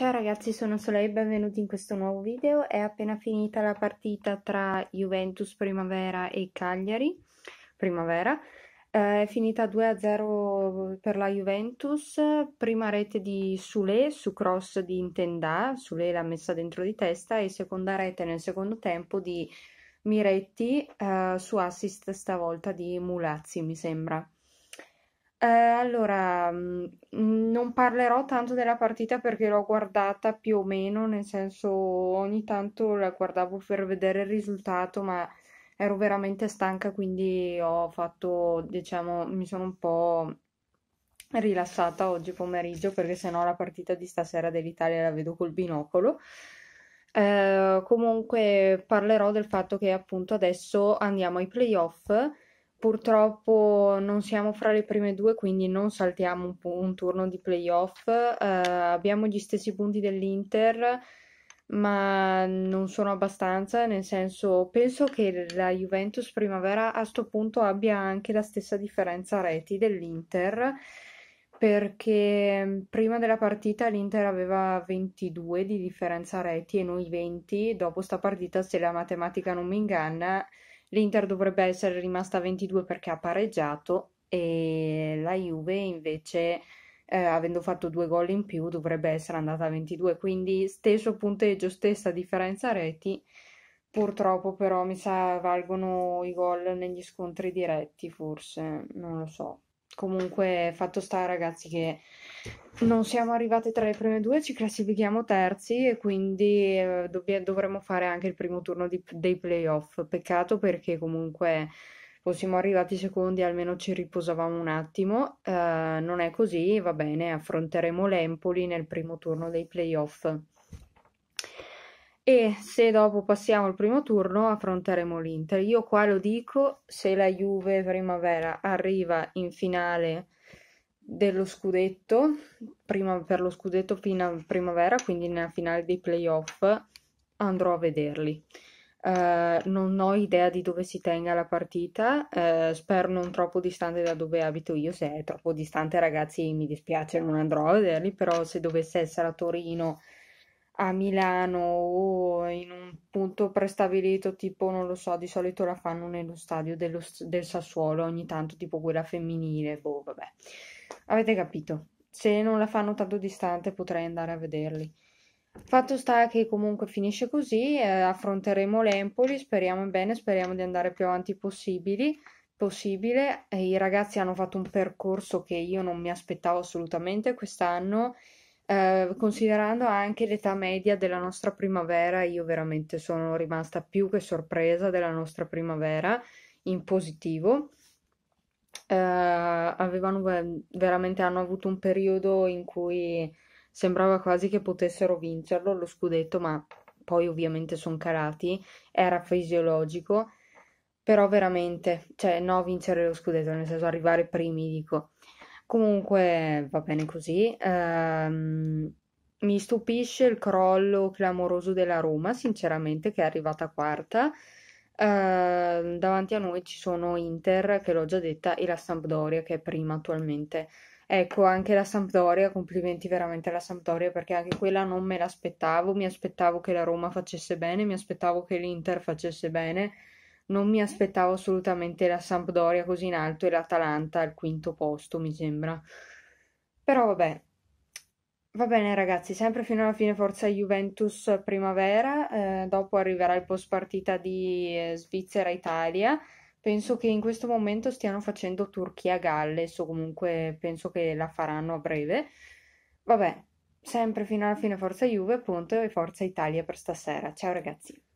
Ciao ragazzi, sono Solei, benvenuti in questo nuovo video. È appena finita la partita tra Juventus Primavera e Cagliari Primavera. Eh, è finita 2-0 per la Juventus, prima rete di Sule su cross di Intendà, Sule l'ha messa dentro di testa e seconda rete nel secondo tempo di Miretti eh, su assist stavolta di Mulazzi mi sembra. Eh, allora, mhmm, mhmm, non parlerò tanto della partita perché l'ho guardata più o meno, nel senso ogni tanto la guardavo per vedere il risultato, ma ero veramente stanca, quindi ho fatto, diciamo, mi sono un po' rilassata oggi pomeriggio perché sennò la partita di stasera dell'Italia la vedo col binocolo. Ehm, comunque parlerò del fatto che appunto adesso andiamo ai playoff Purtroppo non siamo fra le prime due, quindi non saltiamo un, un turno di playoff. Eh, abbiamo gli stessi punti dell'Inter, ma non sono abbastanza, nel senso penso che la Juventus Primavera a sto punto abbia anche la stessa differenza reti dell'Inter, perché mm, prima della partita l'Inter aveva 22 di differenza reti e noi 20, dopo sta partita se la matematica non mi inganna L'Inter dovrebbe essere rimasta a 22 perché ha pareggiato e la Juve invece, eh, avendo fatto due gol in più, dovrebbe essere andata a 22. Quindi stesso punteggio, stessa differenza reti. Purtroppo però mi sa valgono i gol negli scontri diretti, forse, non lo so. Comunque, fatto sta, ragazzi, che non siamo arrivate tra le prime due, ci classifichiamo terzi e quindi eh, dobb- dovremo fare anche il primo turno di- dei playoff. Peccato perché comunque fossimo arrivati secondi almeno ci riposavamo un attimo. Eh, non è così, va bene, affronteremo l'Empoli nel primo turno dei playoff. E se dopo passiamo al primo turno affronteremo l'Inter. Io qua lo dico, se la Juve primavera arriva in finale dello scudetto, prima per lo scudetto fino a primavera, quindi nella finale dei playoff, andrò a vederli. Uh, non ho idea di dove si tenga la partita, uh, spero non troppo distante da dove abito io, se è troppo distante ragazzi mi dispiace, non andrò a vederli, però se dovesse essere a Torino a Milano o in un punto prestabilito, tipo non lo so, di solito la fanno nello stadio dello, del Sassuolo, ogni tanto tipo quella femminile, boh, vabbè. Avete capito? Se non la fanno tanto distante potrei andare a vederli. Fatto sta che comunque finisce così, eh, affronteremo l'Empoli, speriamo bene, speriamo di andare più avanti possibili, possibile. I ragazzi hanno fatto un percorso che io non mi aspettavo assolutamente quest'anno eh, considerando anche l'età media della nostra primavera, io veramente sono rimasta più che sorpresa della nostra primavera in positivo. Eh, avevano veramente hanno avuto un periodo in cui sembrava quasi che potessero vincerlo lo scudetto, ma poi ovviamente sono calati, era fisiologico, però veramente, cioè no vincere lo scudetto, nel senso arrivare primi dico. Comunque va bene così. Ehm, mi stupisce il crollo clamoroso della Roma, sinceramente, che è arrivata quarta. Ehm, davanti a noi ci sono Inter, che l'ho già detta, e la Sampdoria, che è prima attualmente. Ecco, anche la Sampdoria, complimenti veramente alla Sampdoria perché anche quella non me l'aspettavo, mi aspettavo che la Roma facesse bene, mi aspettavo che l'Inter facesse bene, non mi aspettavo assolutamente la Sampdoria così in alto e l'Atalanta al quinto posto, mi sembra. Però vabbè. Va bene ragazzi, sempre fino alla fine forza Juventus primavera, eh, dopo arriverà il post partita di eh, Svizzera-Italia. Penso che in questo momento stiano facendo Turchia-Galles o comunque penso che la faranno a breve. Vabbè, sempre fino alla fine forza Juve, appunto, e forza Italia per stasera. Ciao ragazzi.